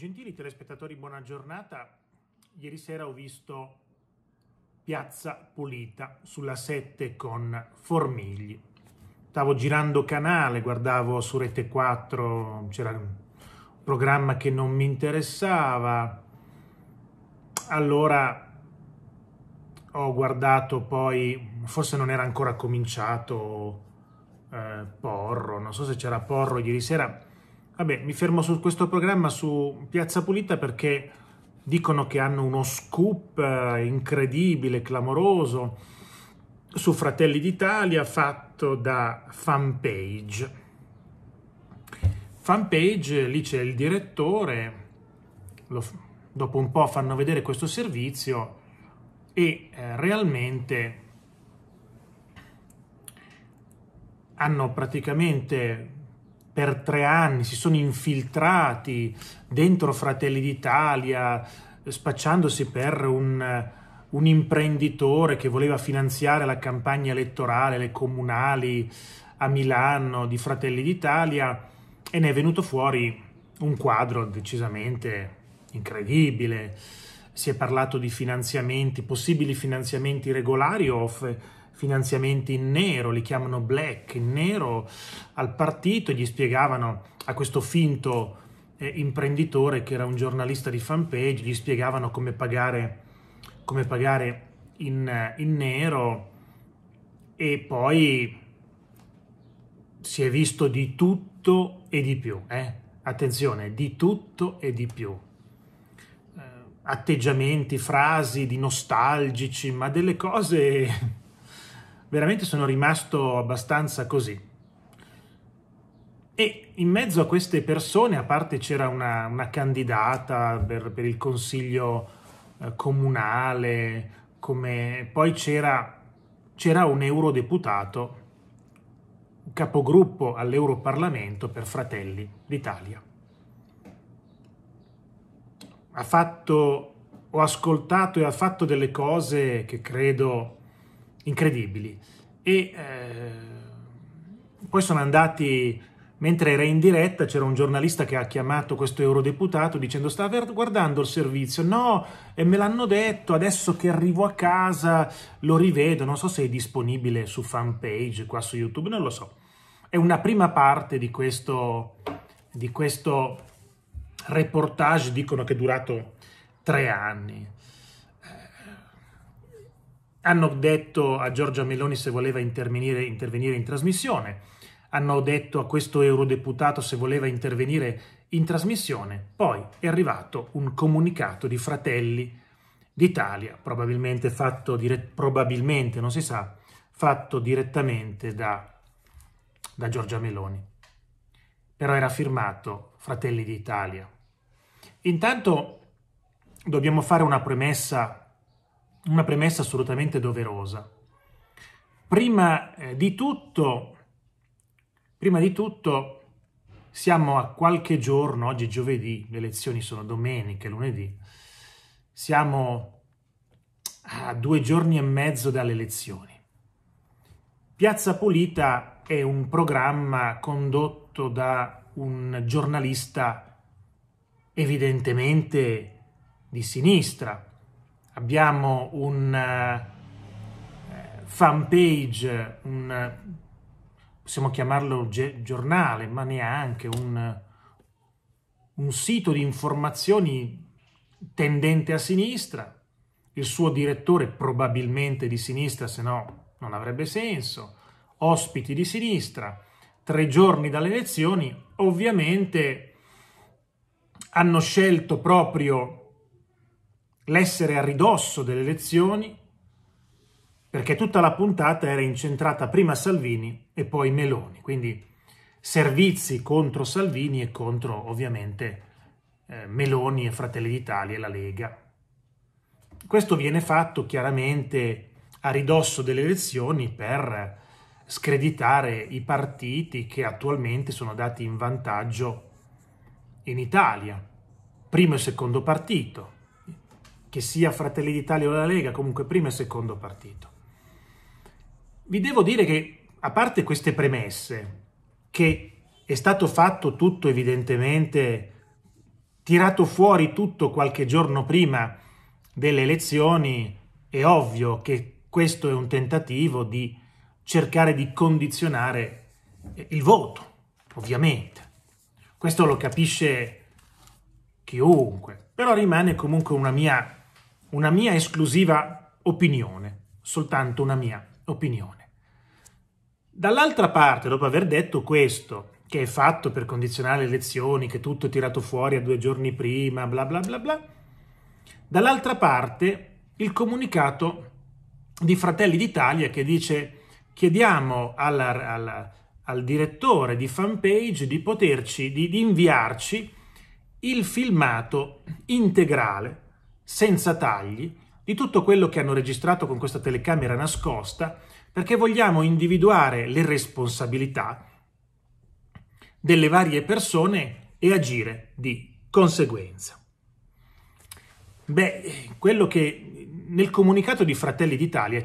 Gentili telespettatori, buona giornata. Ieri sera ho visto Piazza Pulita sulla 7 con Formigli. Stavo girando canale, guardavo su Rete 4, c'era un programma che non mi interessava. Allora ho guardato poi, forse non era ancora cominciato, eh, Porro, non so se c'era Porro ieri sera Vabbè, mi fermo su questo programma su Piazza Pulita perché dicono che hanno uno scoop eh, incredibile, clamoroso su Fratelli d'Italia fatto da Fanpage. Fanpage, lì c'è il direttore, lo, dopo un po' fanno vedere questo servizio e eh, realmente hanno praticamente per tre anni si sono infiltrati dentro Fratelli d'Italia, spacciandosi per un, un imprenditore che voleva finanziare la campagna elettorale, le comunali a Milano di Fratelli d'Italia e ne è venuto fuori un quadro decisamente incredibile. Si è parlato di finanziamenti, possibili finanziamenti regolari o Off- finanziamenti in nero, li chiamano black, in nero al partito, e gli spiegavano a questo finto eh, imprenditore che era un giornalista di fanpage, gli spiegavano come pagare, come pagare in, eh, in nero e poi si è visto di tutto e di più, eh? attenzione, di tutto e di più. Eh, atteggiamenti, frasi di nostalgici, ma delle cose veramente sono rimasto abbastanza così. E in mezzo a queste persone, a parte c'era una, una candidata per, per, il consiglio eh, comunale, come, poi c'era, c'era un eurodeputato, capogruppo all'Europarlamento per Fratelli d'Italia. Ha fatto, ho ascoltato e ha fatto delle cose che credo incredibili. E eh, poi sono andati, mentre era in diretta, c'era un giornalista che ha chiamato questo eurodeputato dicendo sta guardando il servizio, no, e me l'hanno detto, adesso che arrivo a casa lo rivedo, non so se è disponibile su fanpage, qua su YouTube, non lo so. È una prima parte di questo, di questo reportage, dicono che è durato tre anni. Hanno detto a Giorgia Meloni se voleva intervenire, intervenire in trasmissione, hanno detto a questo eurodeputato se voleva intervenire in trasmissione, poi è arrivato un comunicato di Fratelli d'Italia, probabilmente fatto, dirett- probabilmente, non si sa, fatto direttamente da, da Giorgia Meloni. Però era firmato Fratelli d'Italia. Intanto dobbiamo fare una premessa una premessa assolutamente doverosa. Prima eh, di tutto, prima di tutto siamo a qualche giorno, oggi è giovedì, le elezioni sono domenica, lunedì, siamo a due giorni e mezzo dalle elezioni. Piazza Pulita è un programma condotto da un giornalista evidentemente di sinistra, abbiamo un uh, eh, fan page, un, possiamo chiamarlo giornale, ma neanche un, un sito di informazioni tendente a sinistra, il suo direttore probabilmente di sinistra, se no non avrebbe senso, ospiti di sinistra, tre giorni dalle elezioni, ovviamente hanno scelto proprio l'essere a ridosso delle elezioni, perché tutta la puntata era incentrata prima Salvini e poi Meloni, quindi servizi contro Salvini e contro ovviamente eh, Meloni e Fratelli d'Italia e la Lega. Questo viene fatto chiaramente a ridosso delle elezioni per screditare i partiti che attualmente sono dati in vantaggio in Italia, primo e secondo partito, che sia Fratelli d'Italia o la Lega, comunque primo e secondo partito. Vi devo dire che, a parte queste premesse, che è stato fatto tutto evidentemente, tirato fuori tutto qualche giorno prima delle elezioni, è ovvio che questo è un tentativo di cercare di condizionare eh, il voto, ovviamente. Questo lo capisce chiunque, però rimane comunque una mia una mia esclusiva opinione, soltanto una mia opinione. Dall'altra parte, dopo aver detto questo, che è fatto per condizionare le elezioni, che tutto è tirato fuori a due giorni prima, bla bla bla bla, dall'altra parte il comunicato di Fratelli d'Italia che dice chiediamo alla, alla, al direttore di fanpage di poterci, di, di inviarci il filmato integrale senza tagli, di tutto quello che hanno registrato con questa telecamera nascosta, perché vogliamo individuare le responsabilità delle varie persone e agire di conseguenza. Beh, quello che nel comunicato di Fratelli d'Italia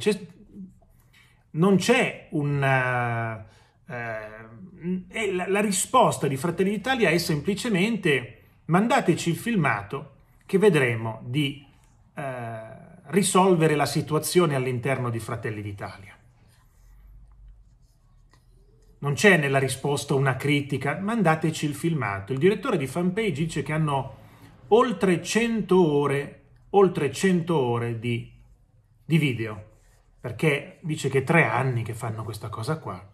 non c'è una... Eh, eh la, la risposta di Fratelli d'Italia è semplicemente mandateci il filmato che vedremo di eh, risolvere la situazione all'interno di Fratelli d'Italia. Non c'è nella risposta una critica, mandateci il filmato. Il direttore di fanpage dice che hanno oltre 100 ore, oltre 100 ore di, di video, perché dice che tre anni che fanno questa cosa qua.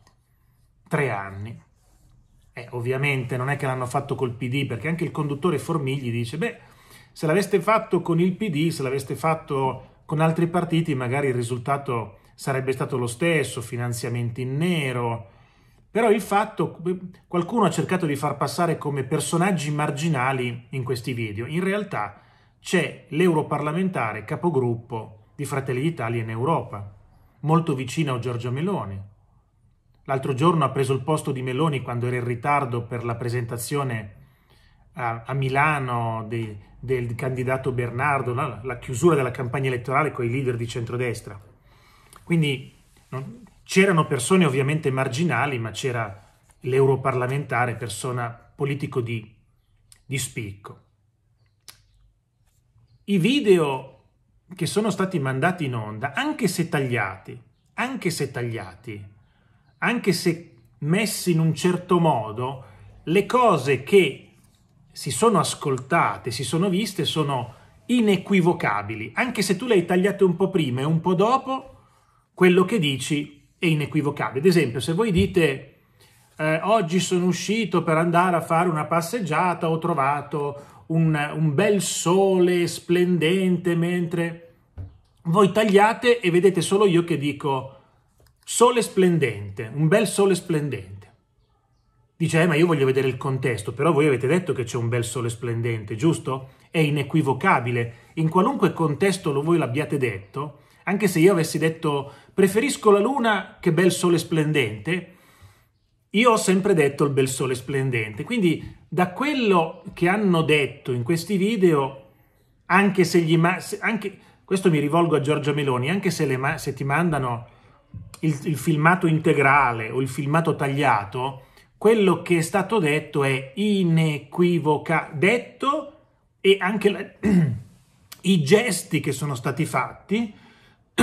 Tre anni. Eh, ovviamente non è che l'hanno fatto col PD, perché anche il conduttore Formigli dice, beh, se l'aveste fatto con il PD, se l'aveste fatto con altri partiti, magari il risultato sarebbe stato lo stesso, finanziamenti in nero. Però il fatto, qualcuno ha cercato di far passare come personaggi marginali in questi video. In realtà c'è l'europarlamentare capogruppo di Fratelli d'Italia in Europa, molto vicino a Giorgio Meloni. L'altro giorno ha preso il posto di Meloni quando era in ritardo per la presentazione a, a Milano de, del candidato Bernardo, no? la chiusura della campagna elettorale con i leader di centrodestra. Quindi non, c'erano persone ovviamente marginali, ma c'era l'europarlamentare, persona politico di, di spicco. I video che sono stati mandati in onda, anche se tagliati, anche se tagliati, anche se messi in un certo modo, le cose che si sono ascoltate, si sono viste, sono inequivocabili. Anche se tu le hai tagliate un po' prima e un po' dopo, quello che dici è inequivocabile. Ad esempio, se voi dite eh, oggi sono uscito per andare a fare una passeggiata, ho trovato un, un bel sole splendente, mentre voi tagliate e vedete solo io che dico sole splendente, un bel sole splendente. Dice, eh, ma io voglio vedere il contesto, però voi avete detto che c'è un bel sole splendente, giusto? È inequivocabile. In qualunque contesto lo voi l'abbiate detto, anche se io avessi detto preferisco la luna che bel sole splendente, io ho sempre detto il bel sole splendente. Quindi da quello che hanno detto in questi video, anche se gli... Anche, questo mi rivolgo a Giorgia Meloni, anche se, se ti mandano il, il filmato integrale o il filmato tagliato, quello che è stato detto è inequivoca, detto e anche la, i gesti che sono stati fatti,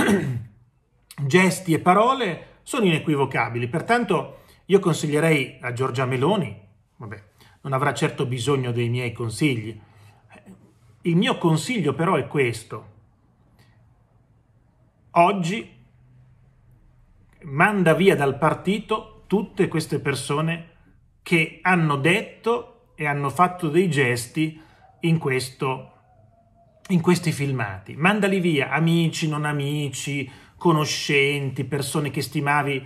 gesti e parole, sono inequivocabili. Pertanto io consiglierei a Giorgia Meloni, vabbè, non avrà certo bisogno dei miei consigli, il mio consiglio però è questo. Oggi manda via dal partito tutte queste persone che hanno detto e hanno fatto dei gesti in, questo, in questi filmati. Mandali via, amici, non amici, conoscenti, persone che stimavi.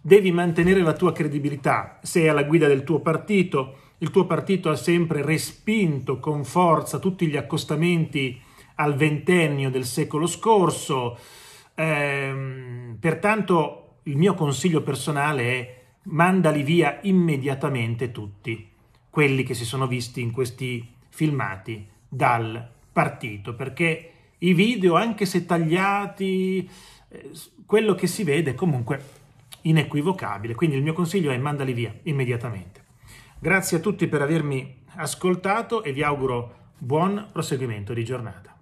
Devi mantenere la tua credibilità. Sei alla guida del tuo partito, il tuo partito ha sempre respinto con forza tutti gli accostamenti al ventennio del secolo scorso. Ehm, pertanto il mio consiglio personale è mandali via immediatamente tutti quelli che si sono visti in questi filmati dal partito, perché i video, anche se tagliati, eh, quello che si vede è comunque inequivocabile. Quindi il mio consiglio è mandali via immediatamente. Grazie a tutti per avermi ascoltato e vi auguro buon proseguimento di giornata.